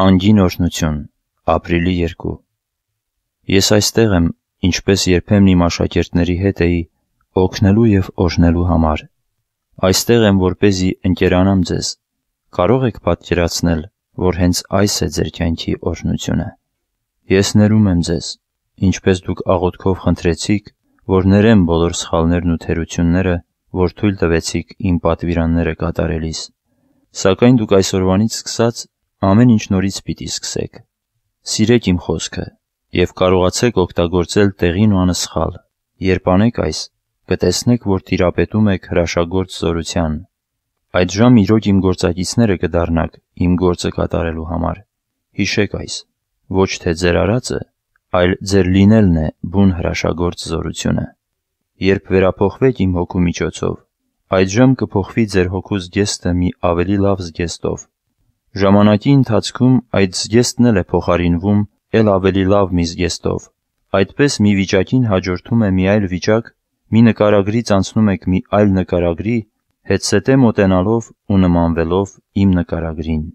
Անգին օրհնություն, ապրիլի 2 Ես այստեղ եմ, ինչպես երբեմն իմ աշակերտների հետ էի, օգնելու և օրհնելու համար։ Այստեղ եմ, որպեսզի ընկերանամ ձեզ։ Կարո՞ղ եք պատկերացնել, որ հենց այս է ձեր կյանքի օրհնությունը։ Ես ներում եմ ձեզ, ինչպես դուք աղոթքով խնդրեցիք, որ ներեմ բոլոր սխալներն ու թերությունները, որ թույլ տվեցիք իմ պատվիրանները կատարելիս։ Սակայն դուք այսօրվանից սկսած Ամեն ինչ նորից պիտի սկսեք։ Սիրեք իմ խոսքը և կարողացեք օգտագործել տեղին ու անսխալ։ Երբ անեք այս, կտեսնեք, որ տիրապետում եք հրաշագործ զորության։ Այդ ժամ իրոք իմ գործակիցները կդառնաք իմ գործը կատարելու համար։ Հիշեք այս. ոչ թե ձեր արածը, այլ ձեր լինելն է բուն հրաշագործ զորությունը։ Երբ վերափոխվեք իմ Հոգու միջոցով, այդ ժամ կփոխվի ձեր հոգու զգեստը մի ավելի լավ զգեստով, Ժամանակի ընթացքում այդ զգեստն էլ է փոխարինվում էլ ավելի լավ մի զգեստով։ Այդպես մի վիճակին հաջորդում է մի այլ վիճակ, մի նկարագրից անցնում եք մի այլ նկարագրի, հետզհետե մոտենալով ու նմանվելով իմ նկարագրին։